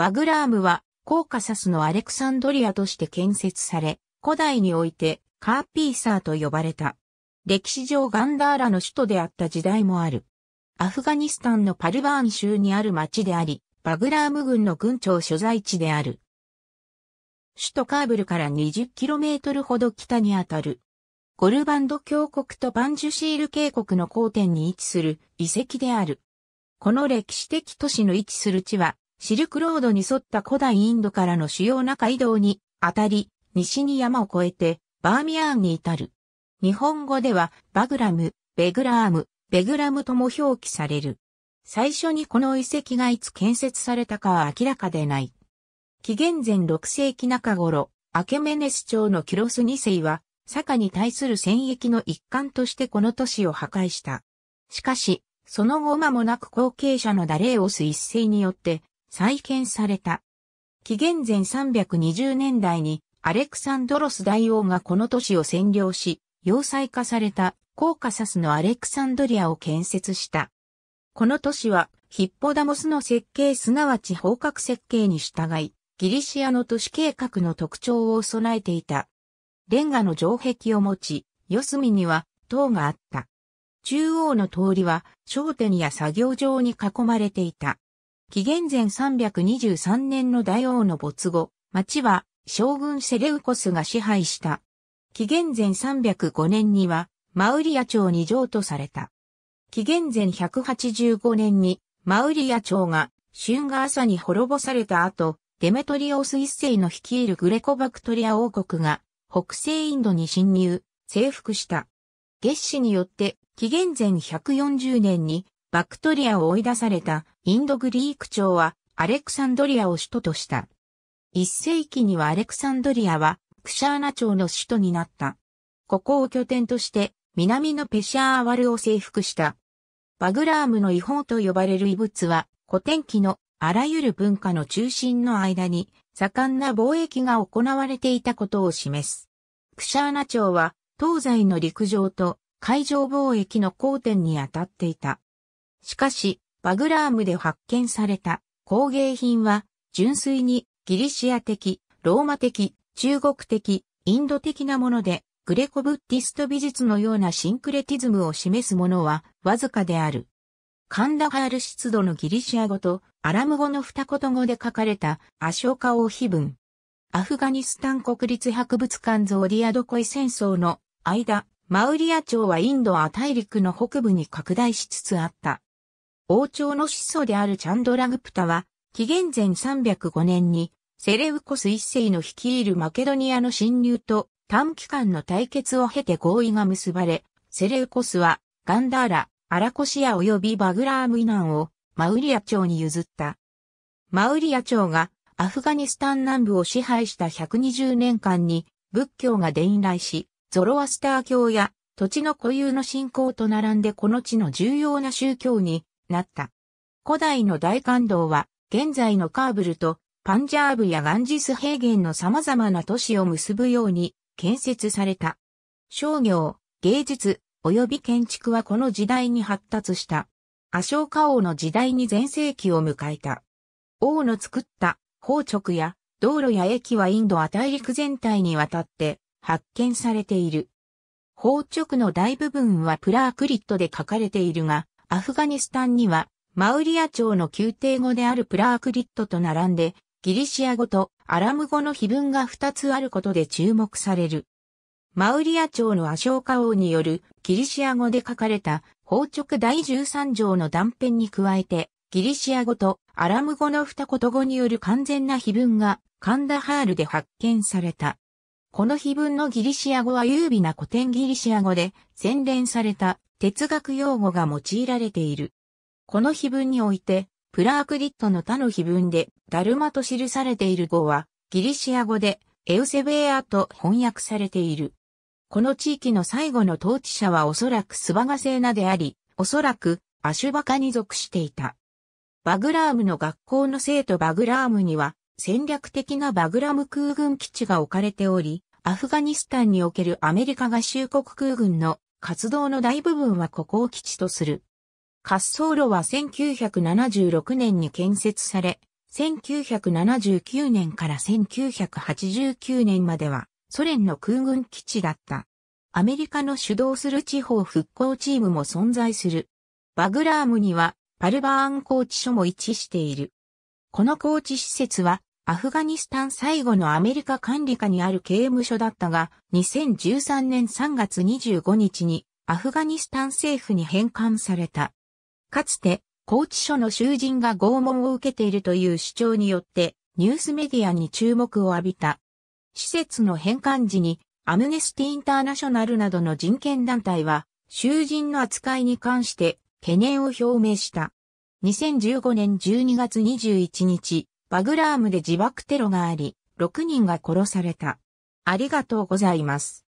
バグラームはコーカサスのアレクサンドリアとして建設され、古代においてカーピーサーと呼ばれた。歴史上ガンダーラの首都であった時代もある。アフガニスタンのパルバーン州にある町であり、バグラーム軍の軍庁所在地である。首都カーブルから 20km ほど北にあたる。ゴルバンド峡谷とパンジュシール渓谷の交点に位置する遺跡である。この歴史的都市の位置する地はシルクロードに沿った古代インドからの主要な街道にあたり、西に山を越えて、バーミヤーンに至る。日本語では、バグラム、ベグラーム、ベグラムとも表記される。最初にこの遺跡がいつ建設されたかは明らかでない。紀元前6世紀中頃、アケメネス朝のキロス2世は、坂に対する戦役の一環としてこの都市を破壊した。しかし、その後間もなく後継者のダレーオス一世によって、再建された。紀元前320年代にアレクサンドロス大王がこの都市を占領し、要塞化されたコーカサスのアレクサンドリアを建設した。この都市はヒッポダモスの設計すなわち方角設計に従い、ギリシアの都市計画の特徴を備えていた。レンガの城壁を持ち、四隅には塔があった。中央の通りは商店や作業場に囲まれていた。紀元前323年の大王の没後、町は将軍セレウコスが支配した。紀元前305年にはマウリア朝に譲渡された。紀元前185年にマウリア朝が春が朝に滅ぼされた後、デメトリオス一世の率いるグレコバクトリア王国が北西インドに侵入、征服した。月氏によって紀元前140年にバクトリアを追い出されたインドグリーク朝はアレクサンドリアを首都とした。一世紀にはアレクサンドリアはクシャーナ朝の首都になった。ここを拠点として南のペシャーワルを征服した。バグラームの違法と呼ばれる遺物は古典期のあらゆる文化の中心の間に盛んな貿易が行われていたことを示す。クシャーナ朝は東西の陸上と海上貿易の交点に当たっていた。しかし、バグラームで発見された工芸品は純粋にギリシア的、ローマ的、中国的、インド的なもので、グレコブッディスト美術のようなシンクレティズムを示すものはわずかである。カンダハール湿度のギリシア語とアラム語の二言語で書かれたアショカ王碑文。アフガニスタン国立博物館ゾーディアドコイ戦争の間、マウリア朝はインドア大陸の北部に拡大しつつあった。王朝の始祖であるチャンドラグプタは、紀元前305年に、セレウコス一世の率いるマケドニアの侵入と短期間の対決を経て合意が結ばれ、セレウコスはガンダーラ、アラコシア及びバグラームナンをマウリア朝に譲った。マウリア朝がアフガニスタン南部を支配した120年間に仏教が伝来し、ゾロアスター教や土地の固有の信仰と並んでこの地の重要な宗教になった。古代の大感動は、現在のカーブルとパンジャーブやガンジス平原の様々な都市を結ぶように建設された。商業、芸術、及び建築はこの時代に発達した。アショーカ王の時代に全盛期を迎えた。王の作った宝直や道路や駅はインドア大陸全体にわたって発見されている。宝直の大部分はプラークリットで書かれているが、アフガニスタンには、マウリア朝の宮廷語であるプラークリットと並んで、ギリシア語とアラム語の碑文が2つあることで注目される。マウリア朝のアショーカ王によるギリシア語で書かれた宝直第13条の断片に加えて、ギリシア語とアラム語の二言語による完全な碑文がカンダハールで発見された。この碑文のギリシア語は優美な古典ギリシア語で洗練された哲学用語が用いられている。この碑文において、プラークリットの他の碑文で、ダルマと記されている語は、ギリシア語で、エウセベエアと翻訳されている。この地域の最後の統治者はおそらくスバガセーナであり、おそらくアシュバカに属していた。バグラームの学校の生徒バグラームには戦略的なバグラム空軍基地が置かれており、アフガニスタンにおけるアメリカ合衆国空軍の活動の大部分はここを基地とする。滑走路は1976年に建設され、1979年から1989年まではソ連の空軍基地だった。アメリカの主導する地方復興チームも存在する。バグラームにはパルバーン高地所も位置している。この高地施設はアフガニスタン最後のアメリカ管理下にある刑務所だったが、2013年3月25日にアフガニスタン政府に返還された。かつて、拘置所の囚人が拷問を受けているという主張によって、ニュースメディアに注目を浴びた。施設の返還時に、アムネスティ・インターナショナルなどの人権団体は、囚人の扱いに関して懸念を表明した。2015年12月21日、バグラームで自爆テロがあり、6人が殺された。ありがとうございます。